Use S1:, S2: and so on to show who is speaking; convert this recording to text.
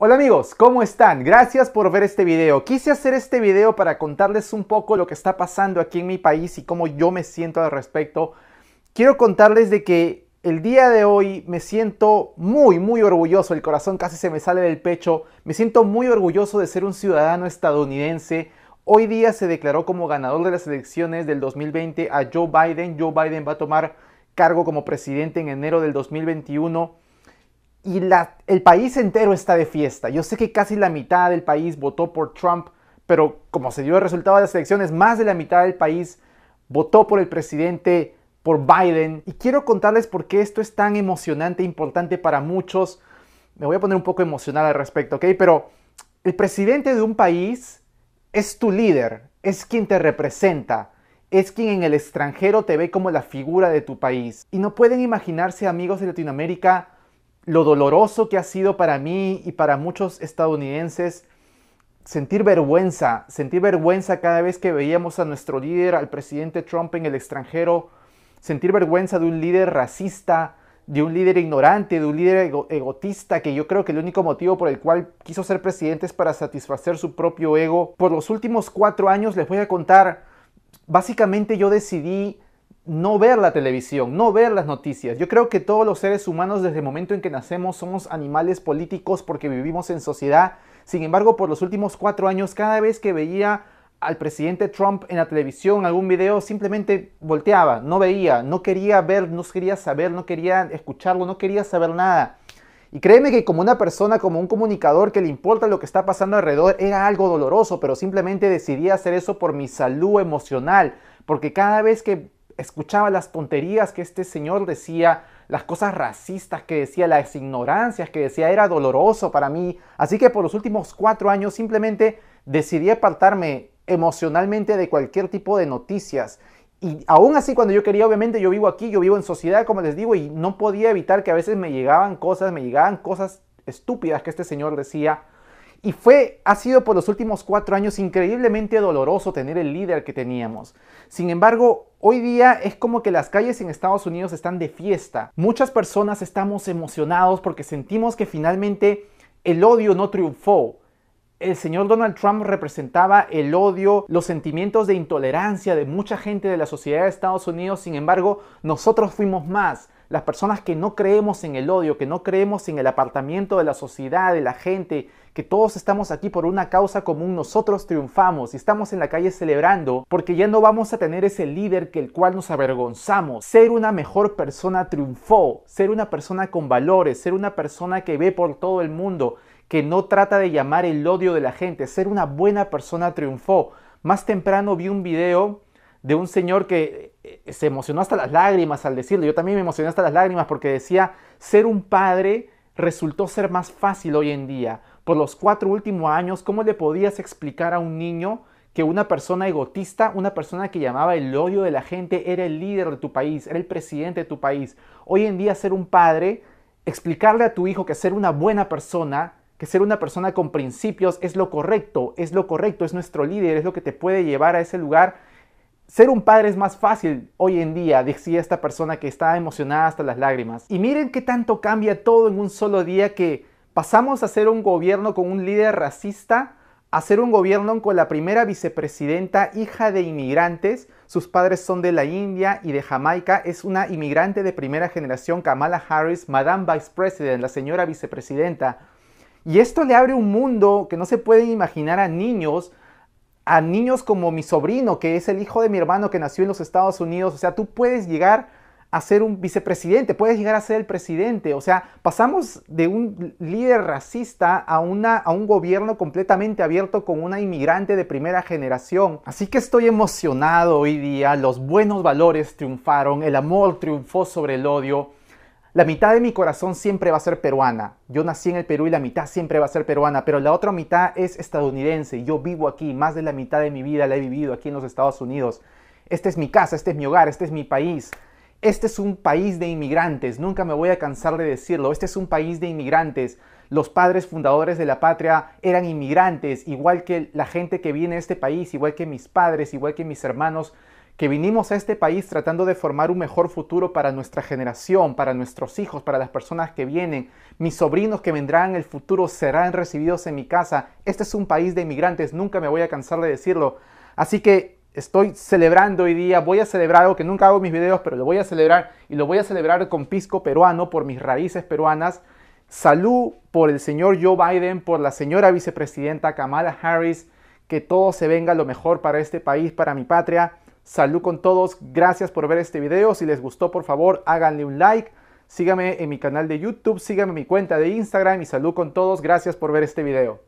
S1: Hola amigos, ¿cómo están? Gracias por ver este video. Quise hacer este video para contarles un poco lo que está pasando aquí en mi país y cómo yo me siento al respecto. Quiero contarles de que el día de hoy me siento muy, muy orgulloso, el corazón casi se me sale del pecho, me siento muy orgulloso de ser un ciudadano estadounidense. Hoy día se declaró como ganador de las elecciones del 2020 a Joe Biden. Joe Biden va a tomar cargo como presidente en enero del 2021 y el país entero está de fiesta. Yo sé que casi la mitad del país votó por Trump, pero como se dio el resultado de las elecciones, más de la mitad del país votó por el presidente, por Biden. Y quiero contarles por qué esto es tan emocionante e importante para muchos. Me voy a poner un poco emocional al respecto, ¿ok? Pero el presidente de un país es tu líder, es quien te representa es quien en el extranjero te ve como la figura de tu país. Y no pueden imaginarse, amigos de Latinoamérica, lo doloroso que ha sido para mí y para muchos estadounidenses sentir vergüenza, sentir vergüenza cada vez que veíamos a nuestro líder, al presidente Trump en el extranjero, sentir vergüenza de un líder racista, de un líder ignorante, de un líder egotista, que yo creo que el único motivo por el cual quiso ser presidente es para satisfacer su propio ego. Por los últimos cuatro años les voy a contar, básicamente yo decidí no ver la televisión, no ver las noticias. Yo creo que todos los seres humanos desde el momento en que nacemos somos animales políticos porque vivimos en sociedad. Sin embargo, por los últimos cuatro años, cada vez que veía al presidente Trump en la televisión, algún video, simplemente volteaba, no veía, no quería ver, no quería saber, no quería escucharlo, no quería saber nada. Y créeme que como una persona, como un comunicador que le importa lo que está pasando alrededor, era algo doloroso, pero simplemente decidí hacer eso por mi salud emocional, porque cada vez que escuchaba las tonterías que este señor decía, las cosas racistas que decía, las ignorancias que decía, era doloroso para mí. Así que por los últimos cuatro años simplemente decidí apartarme emocionalmente de cualquier tipo de noticias. Y aún así cuando yo quería, obviamente yo vivo aquí, yo vivo en sociedad, como les digo, y no podía evitar que a veces me llegaban cosas, me llegaban cosas estúpidas que este señor decía y fue, ha sido por los últimos cuatro años increíblemente doloroso tener el líder que teníamos. Sin embargo, hoy día es como que las calles en Estados Unidos están de fiesta. Muchas personas estamos emocionados porque sentimos que finalmente el odio no triunfó. El señor Donald Trump representaba el odio, los sentimientos de intolerancia de mucha gente de la sociedad de Estados Unidos, sin embargo, nosotros fuimos más las personas que no creemos en el odio, que no creemos en el apartamiento de la sociedad, de la gente, que todos estamos aquí por una causa común, nosotros triunfamos y estamos en la calle celebrando porque ya no vamos a tener ese líder que el cual nos avergonzamos. Ser una mejor persona triunfó, ser una persona con valores, ser una persona que ve por todo el mundo, que no trata de llamar el odio de la gente, ser una buena persona triunfó. Más temprano vi un video de un señor que eh, se emocionó hasta las lágrimas al decirlo. Yo también me emocioné hasta las lágrimas porque decía, ser un padre resultó ser más fácil hoy en día. Por los cuatro últimos años, ¿cómo le podías explicar a un niño que una persona egotista, una persona que llamaba el odio de la gente, era el líder de tu país, era el presidente de tu país? Hoy en día ser un padre, explicarle a tu hijo que ser una buena persona, que ser una persona con principios es lo correcto, es lo correcto, es nuestro líder, es lo que te puede llevar a ese lugar ser un padre es más fácil hoy en día, decía esta persona que estaba emocionada hasta las lágrimas. Y miren qué tanto cambia todo en un solo día que pasamos a ser un gobierno con un líder racista, a ser un gobierno con la primera vicepresidenta hija de inmigrantes, sus padres son de la India y de Jamaica. Es una inmigrante de primera generación, Kamala Harris, Madame Vice President, la señora vicepresidenta. Y esto le abre un mundo que no se pueden imaginar a niños a niños como mi sobrino, que es el hijo de mi hermano que nació en los Estados Unidos. O sea, tú puedes llegar a ser un vicepresidente, puedes llegar a ser el presidente. O sea, pasamos de un líder racista a, una, a un gobierno completamente abierto con una inmigrante de primera generación. Así que estoy emocionado hoy día. Los buenos valores triunfaron, el amor triunfó sobre el odio. La mitad de mi corazón siempre va a ser peruana. Yo nací en el Perú y la mitad siempre va a ser peruana, pero la otra mitad es estadounidense. Yo vivo aquí, más de la mitad de mi vida la he vivido aquí en los Estados Unidos. Esta es mi casa, este es mi hogar, este es mi país. Este es un país de inmigrantes, nunca me voy a cansar de decirlo. Este es un país de inmigrantes. Los padres fundadores de la patria eran inmigrantes, igual que la gente que viene a este país, igual que mis padres, igual que mis hermanos que vinimos a este país tratando de formar un mejor futuro para nuestra generación, para nuestros hijos, para las personas que vienen. Mis sobrinos que vendrán en el futuro serán recibidos en mi casa. Este es un país de inmigrantes, nunca me voy a cansar de decirlo. Así que estoy celebrando hoy día, voy a celebrar algo que nunca hago mis videos, pero lo voy a celebrar y lo voy a celebrar con pisco peruano por mis raíces peruanas. Salud por el señor Joe Biden, por la señora vicepresidenta Kamala Harris, que todo se venga lo mejor para este país, para mi patria. Salud con todos, gracias por ver este video. Si les gustó, por favor, háganle un like. Síganme en mi canal de YouTube, síganme en mi cuenta de Instagram y salud con todos. Gracias por ver este video.